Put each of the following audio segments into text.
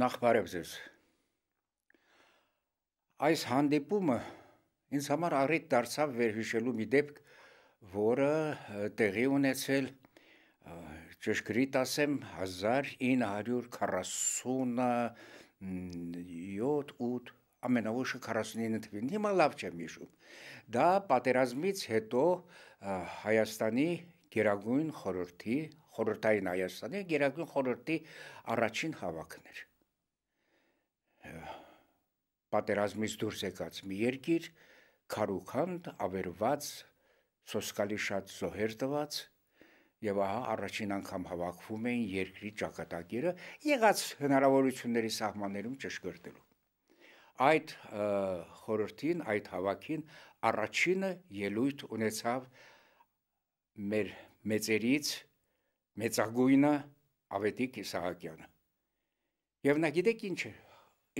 Նախ բարև ձեզ։ Այս հանդիպումը ինձ համար առիթ դարձավ վերհիշելու մի դեպք, որը տեղի ունեցել ճշգրիտ ասեմ 1947-8 ամենաուշը 49 թվին, հիմա լավ չեմ հիշում։ Դա պատերազմից հետո Հայաստանի Գերագույն խորհրդի, խորհրդային Հայաստանի Գերագույն խորհրդի առաջին հավաքն էր պատերազմից դուրս եկած մի երկիր, քարուքանդ ավերված, սոսկալի շատ զոհեր տված, Եվ ահա առաջին անգամ հավաքվում էին երկրի ճակատագիրը եղած հնարավորությունների սահմաններում ճշգրտելու։ Այդ խորհրդին, այդ հավաքին առաջինը ելույթ ունեցավ մեր մեծերից մեծագույնը Ավետիկ Իսահակյանը։ Եվ նա գիտեք ինչ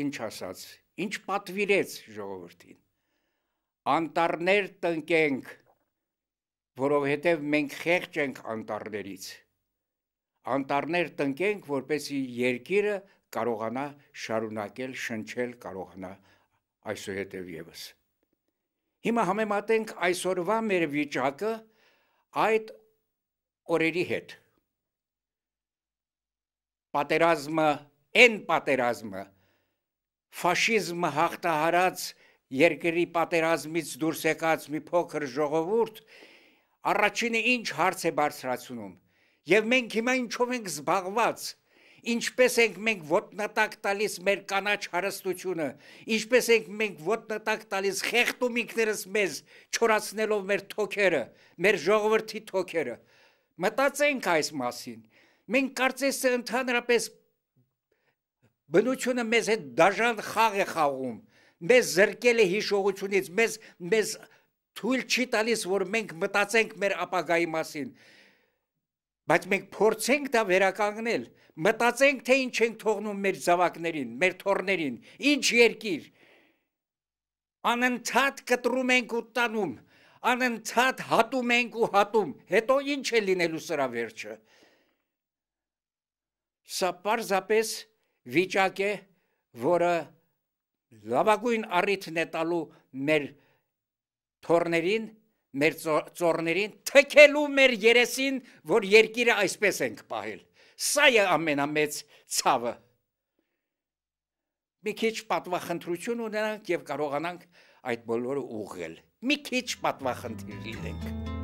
ինչ ասաց ինչ պատվիրեց ժողովրդին։ Անտառներ տնկենք, որովհետև մենք խեղճ ենք անտառներից։ Անտառներ տնկենք, որպեսի երկիրը կարողանա շարունակել, շնչել կարողանա այսուհետև եւս։ Հիմա համեմատենք այսօրվա մեր վիճակը այդ օրերի հետ։ Պատերազմը, այն պատերազմը, պատերազմը ֆաշիզմը հաղթահարած երկրի պատերազմից դուրս եկած մի փոքր ժողովուրդ առաջինը ինչ հարց է բարձրացնում եւ մենք հիմա ինչով ենք զբաղված ինչպես ենք մենք ոտնատակ տալիս մեր կանաչ հարստությունը, ինչպես ենք մենք ոտնատակ տալիս խեղտում ինքներս մեզ, չորացնելով մեր թոքերը, մեր ժողովրդի թոքերը։ Մտածենք այս մասին։ Մենք կարծես թե ընդհանրապես Բնությունը մեզ հետ դաժան խաղ է խաղում, մեզ զրկել է հիշողությունից, մեզ մեզ թույլ չի տալիս, որ մենք մտածենք մեր ապագայի մասին։ Բայց մենք փորձենք դա վերականգնել, մտածենք թե ինչ ենք թողնում մեր զավակներին, մեր թորներին, ինչ երկիր։ Անընդհատ կտրում ենք ու տանում, անընդհատ հատում ենք ու հատում, հետո ինչ է լինելու սրա վերջը։ Սա պարզապես վիճակ է, որը լավագույն առիթն է տալու մեր թորներին, մեր ծորներին, թքելու մեր երեսին, որ երկիրը այսպես ենք պահել։ Սա է ամենամեծ ցավը։ Մի քիչ պատվախնդրություն ունենանք եւ կարողանանք այդ բոլորը ուղղել։ Մի քիչ պատվախնդիր լինենք։